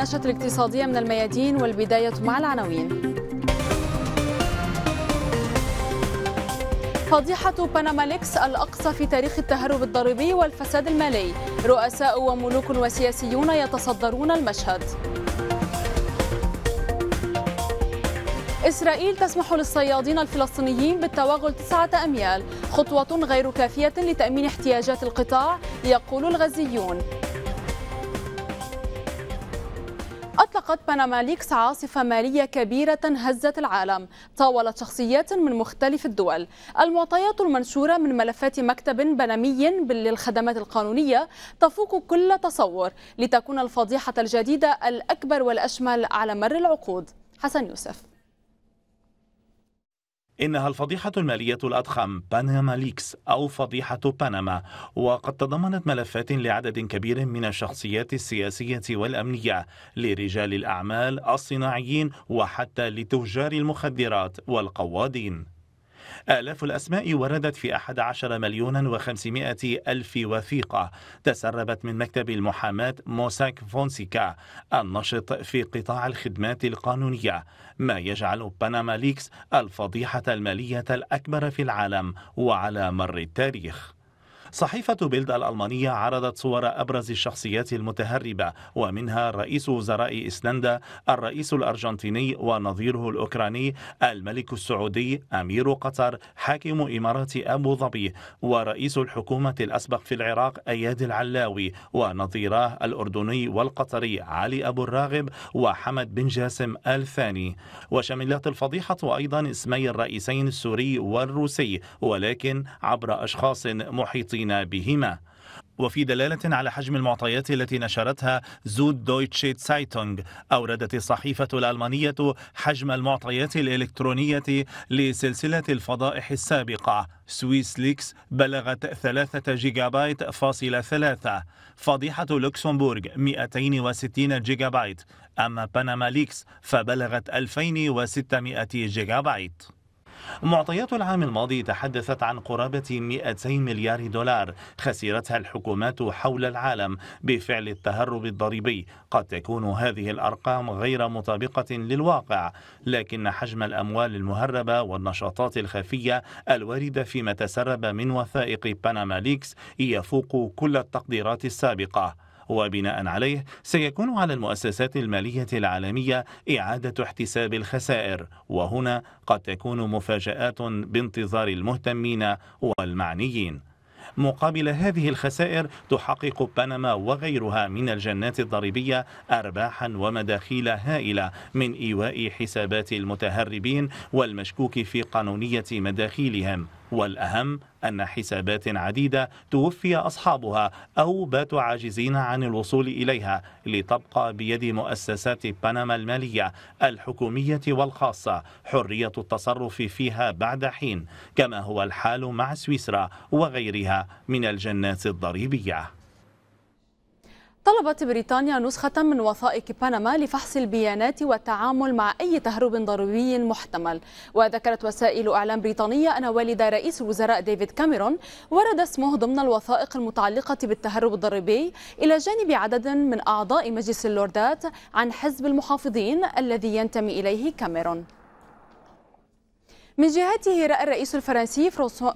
النشرة الاقتصادية من الميادين والبداية مع العناوين فضيحة بنما ليكس الأقصى في تاريخ التهرب الضريبي والفساد المالي رؤساء وملوك وسياسيون يتصدرون المشهد إسرائيل تسمح للصيادين الفلسطينيين بالتوغل تسعة أميال خطوة غير كافية لتأمين احتياجات القطاع يقول الغزيون أطلقت بنما ليكس عاصفة مالية كبيرة هزت العالم طاولت شخصيات من مختلف الدول المعطيات المنشورة من ملفات مكتب بنمي للخدمات القانونية تفوق كل تصور لتكون الفضيحة الجديدة الأكبر والأشمل على مر العقود حسن يوسف إنها الفضيحة المالية الأضخم باناما ليكس أو فضيحة بنما وقد تضمنت ملفات لعدد كبير من الشخصيات السياسية والأمنية لرجال الأعمال الصناعيين وحتى لتجار المخدرات والقوادين آلاف الأسماء وردت في 11 مليون وخمسمائة ألف وثيقة تسربت من مكتب المحاماة موساك فونسيكا النشط في قطاع الخدمات القانونية ما يجعل بنما ليكس الفضيحة المالية الأكبر في العالم وعلى مر التاريخ صحيفة بيلد الألمانية عرضت صور أبرز الشخصيات المتهربة ومنها رئيس وزراء إسلندا الرئيس الأرجنتيني ونظيره الأوكراني الملك السعودي أمير قطر حاكم إمارات أبو ظبي ورئيس الحكومة الأسبق في العراق أياد العلاوي ونظيراه الأردني والقطري علي أبو الراغب وحمد بن جاسم الثاني وشملت الفضيحة أيضا اسمي الرئيسين السوري والروسي ولكن عبر أشخاص محيطين المتعلقين بهما وفي دلالة على حجم المعطيات التي نشرتها زود دويتشي سايتونغ أوردت الصحيفة الألمانية حجم المعطيات الإلكترونية لسلسلة الفضائح السابقة سويس ليكس بلغت 3 جيجا بايت فاصلة ثلاثة فضيحة لوكسمبورغ 260 جيجا بايت أما بنما ليكس فبلغت 2600 جيجا بايت معطيات العام الماضي تحدثت عن قرابة 200 مليار دولار خسرتها الحكومات حول العالم بفعل التهرب الضريبي قد تكون هذه الأرقام غير مطابقة للواقع لكن حجم الأموال المهربة والنشاطات الخفية الواردة فيما تسرب من وثائق بنما ليكس يفوق كل التقديرات السابقة وبناء عليه سيكون على المؤسسات المالية العالمية إعادة احتساب الخسائر وهنا قد تكون مفاجآت بانتظار المهتمين والمعنيين مقابل هذه الخسائر تحقق بنما وغيرها من الجنات الضريبية أرباحا ومداخيل هائلة من إيواء حسابات المتهربين والمشكوك في قانونية مداخيلهم والأهم أن حسابات عديدة توفي أصحابها أو باتوا عاجزين عن الوصول إليها لتبقى بيد مؤسسات بنما المالية الحكومية والخاصة حرية التصرف فيها بعد حين كما هو الحال مع سويسرا وغيرها من الجنات الضريبية طلبت بريطانيا نسخة من وثائق بنما لفحص البيانات والتعامل مع أي تهرب ضروري محتمل وذكرت وسائل إعلام بريطانية أن والد رئيس الوزراء ديفيد كاميرون ورد اسمه ضمن الوثائق المتعلقة بالتهرب الضريبي إلى جانب عدد من أعضاء مجلس اللوردات عن حزب المحافظين الذي ينتمي إليه كاميرون من جهته رأى الرئيس الفرنسي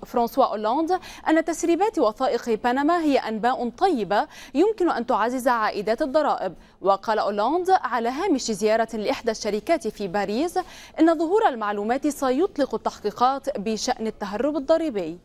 فرانسوا أولاند أن تسريبات وثائق بنما هي أنباء طيبة يمكن أن تعزز عائدات الضرائب وقال أولاند على هامش زيارة لإحدى الشركات في باريس إن ظهور المعلومات سيطلق التحقيقات بشأن التهرب الضريبي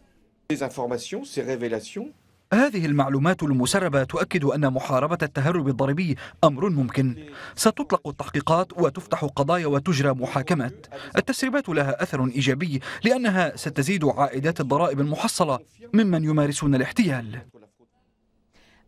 هذه المعلومات المسربة تؤكد أن محاربة التهرب الضريبي أمر ممكن ستطلق التحقيقات وتفتح قضايا وتجرى محاكمات التسريبات لها أثر إيجابي لأنها ستزيد عائدات الضرائب المحصلة ممن يمارسون الاحتيال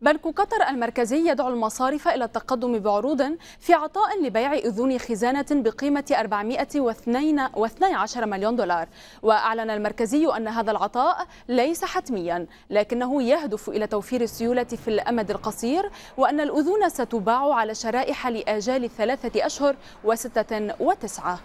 بنك قطر المركزي يدعو المصارف إلى التقدم بعروض في عطاء لبيع أذون خزانة بقيمة 412 مليون دولار وأعلن المركزي أن هذا العطاء ليس حتميا لكنه يهدف إلى توفير السيولة في الأمد القصير وأن الأذون ستباع على شرائح لآجال ثلاثة أشهر وستة وتسعة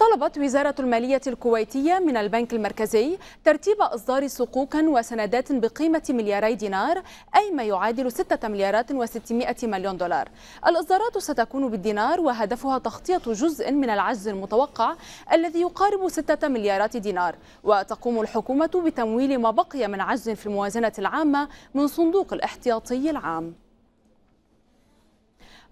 طلبت وزارة المالية الكويتية من البنك المركزي ترتيب إصدار صكوكا وسندات بقيمة ملياري دينار أي ما يعادل 6 مليارات و600 مليون دولار الإصدارات ستكون بالدينار وهدفها تغطية جزء من العجز المتوقع الذي يقارب 6 مليارات دينار وتقوم الحكومة بتمويل ما بقي من عجز في الموازنة العامة من صندوق الاحتياطي العام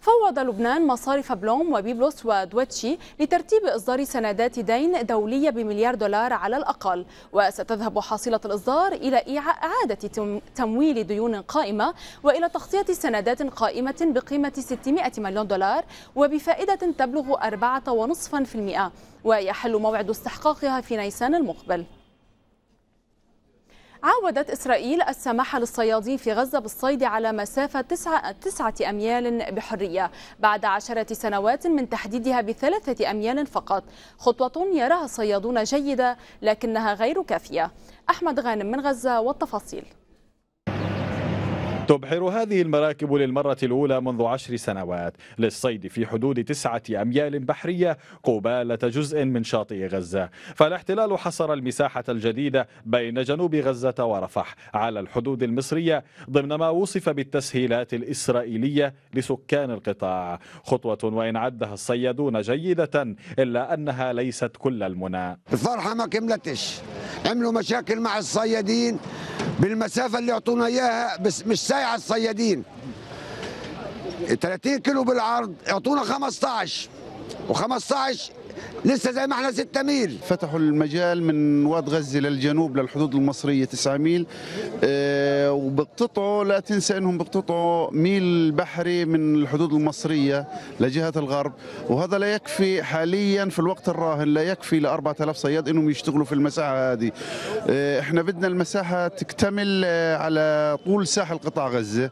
فوض لبنان مصارف بلوم وبيبلوس ودويتشي لترتيب إصدار سندات دين دولية بمليار دولار على الأقل وستذهب حصيلة الإصدار إلى إعادة تمويل ديون قائمة وإلى تغطية سندات قائمة بقيمة 600 مليون دولار وبفائدة تبلغ 4.5% ويحل موعد استحقاقها في نيسان المقبل عاودت إسرائيل السماح للصيادين في غزة بالصيد على مسافة تسعة, تسعة أميال بحرية بعد عشرة سنوات من تحديدها بثلاثة أميال فقط خطوة يراها الصيادون جيدة لكنها غير كافية أحمد غانم من غزة والتفاصيل تبحر هذه المراكب للمرة الأولى منذ عشر سنوات للصيد في حدود تسعة أميال بحرية قبالة جزء من شاطئ غزة فالاحتلال حصر المساحة الجديدة بين جنوب غزة ورفح على الحدود المصرية ضمن ما وصف بالتسهيلات الإسرائيلية لسكان القطاع خطوة وإن عدها الصيادون جيدة إلا أنها ليست كل المنى الفرحة ما كملتش عملوا مشاكل مع الصيادين بالمسافه اللي يعطونا اياها بس مش سايعه الصيادين 30 كيلو بالعرض يعطونا 15 و15 لسه زي ما احنا 6 ميل فتحوا المجال من واد غزه للجنوب للحدود المصريه 9 ميل آه، بيقتطعوا لا تنسى انهم بيقتطعوا ميل بحري من الحدود المصريه لجهه الغرب وهذا لا يكفي حاليا في الوقت الراهن لا يكفي ل 4000 صياد انهم يشتغلوا في المساحه هذه إيه، احنا بدنا المساحه تكتمل آه، على طول ساحل قطاع غزه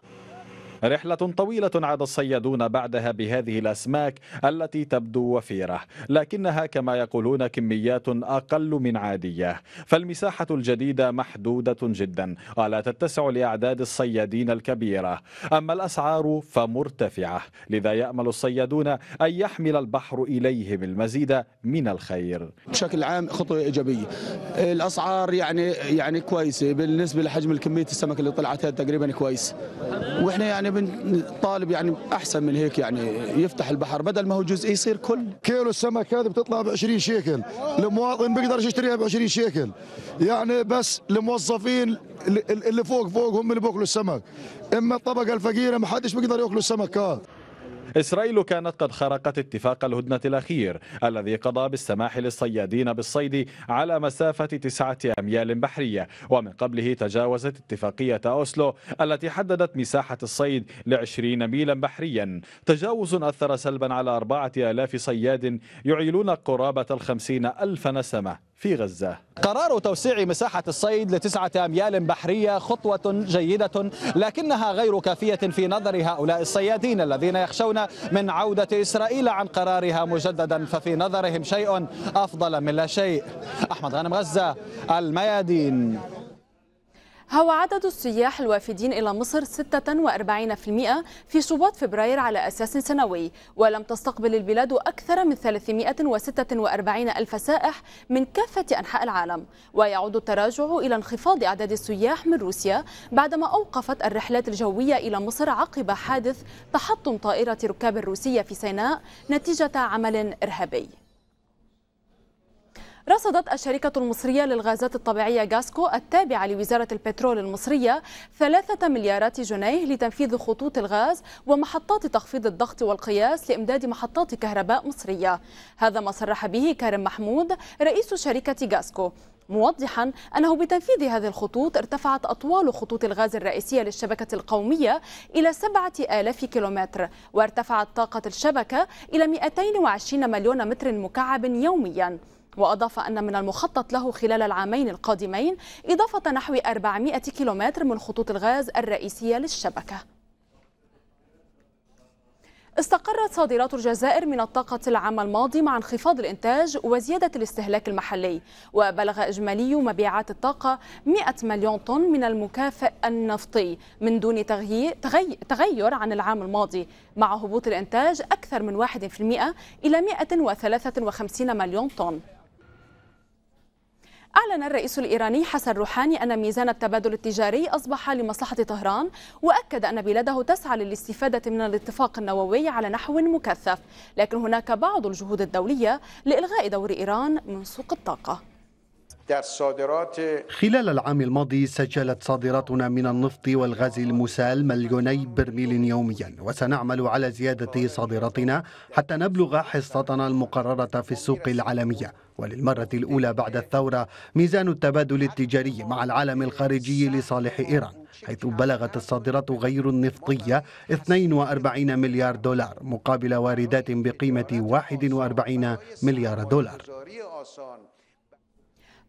رحلة طويلة عاد الصيادون بعدها بهذه الأسماك التي تبدو وفيرة لكنها كما يقولون كميات أقل من عادية فالمساحة الجديدة محدودة جدا ولا تتسع لأعداد الصيادين الكبيرة أما الأسعار فمرتفعة لذا يأمل الصيادون أن يحمل البحر إليهم المزيد من الخير بشكل عام خطوة إيجابية الأسعار يعني يعني كويسة بالنسبة لحجم الكمية السمك اللي طلعت تقريبا كويس وإحنا يعني طالب يعني احسن من هيك يعني يفتح البحر بدل ما هو جزئي يصير كل كيلو السمك هذه بتطلع ب 20 شيكل المواطن بيقدر يشتريها ب 20 شيكل يعني بس الموظفين اللي فوق فوق هم اللي بياكلوا السمك اما الطبقه الفقيره ما حدش بيقدر ياكلوا السمك هذا إسرائيل كانت قد خرقت اتفاق الهدنة الأخير الذي قضى بالسماح للصيادين بالصيد على مسافة تسعة أميال بحرية ومن قبله تجاوزت اتفاقية أوسلو التي حددت مساحة الصيد لعشرين ميلا بحريا تجاوز أثر سلبا على أربعة آلاف صياد يعيلون قرابة الخمسين ألف نسمة في غزة قرار توسيع مساحة الصيد لتسعة أميال بحرية خطوة جيدة لكنها غير كافية في نظر هؤلاء الصيادين الذين يخشون من عودة إسرائيل عن قرارها مجددا ففي نظرهم شيء أفضل من لا شيء أحمد غانم غزة الميادين هو عدد السياح الوافدين إلى مصر 46% في شباط فبراير على أساس سنوي ولم تستقبل البلاد أكثر من 346 ألف سائح من كافة أنحاء العالم ويعود التراجع إلى انخفاض أعداد السياح من روسيا بعدما أوقفت الرحلات الجوية إلى مصر عقب حادث تحطم طائرة ركاب روسية في سيناء نتيجة عمل إرهابي رصدت الشركة المصرية للغازات الطبيعية جاسكو التابعة لوزارة البترول المصرية ثلاثة مليارات جنيه لتنفيذ خطوط الغاز ومحطات تخفيض الضغط والقياس لإمداد محطات كهرباء مصرية هذا ما صرح به كارم محمود رئيس شركة جاسكو موضحا أنه بتنفيذ هذه الخطوط ارتفعت أطوال خطوط الغاز الرئيسية للشبكة القومية إلى 7000 كيلومتر وارتفعت طاقة الشبكة إلى 220 مليون متر مكعب يومياً وأضاف أن من المخطط له خلال العامين القادمين إضافة نحو 400 كيلومتر من خطوط الغاز الرئيسية للشبكة استقرت صادرات الجزائر من الطاقة العام الماضي مع انخفاض الإنتاج وزيادة الاستهلاك المحلي وبلغ إجمالي مبيعات الطاقة 100 مليون طن من المكافئ النفطي من دون تغيير, تغير عن العام الماضي مع هبوط الإنتاج أكثر من 1% إلى 153 مليون طن أعلن الرئيس الإيراني حسن روحاني أن ميزان التبادل التجاري أصبح لمصلحة طهران وأكد أن بلاده تسعى للاستفادة من الاتفاق النووي على نحو مكثف لكن هناك بعض الجهود الدولية لإلغاء دور إيران من سوق الطاقة خلال العام الماضي سجلت صادراتنا من النفط والغاز المسال مليوني برميل يوميا وسنعمل على زيادة صادراتنا حتى نبلغ حصتنا المقررة في السوق العالمية وللمرة الأولى بعد الثورة ميزان التبادل التجاري مع العالم الخارجي لصالح إيران حيث بلغت الصادرات غير النفطية 42 مليار دولار مقابل واردات بقيمة 41 مليار دولار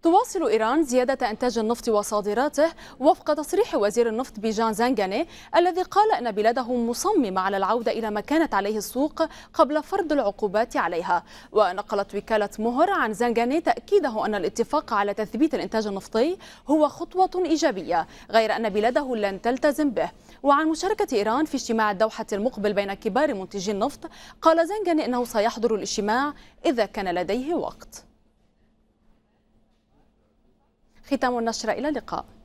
تواصل إيران زيادة إنتاج النفط وصادراته وفق تصريح وزير النفط بيجان زانغاني الذي قال أن بلاده مصممة على العودة إلى ما كانت عليه السوق قبل فرض العقوبات عليها ونقلت وكالة مهر عن زانغاني تأكيده أن الاتفاق على تثبيت الإنتاج النفطي هو خطوة إيجابية غير أن بلاده لن تلتزم به وعن مشاركة إيران في اجتماع الدوحة المقبل بين كبار منتجي النفط قال زانجاني أنه سيحضر الاجتماع إذا كان لديه وقت ختام النشرة إلى اللقاء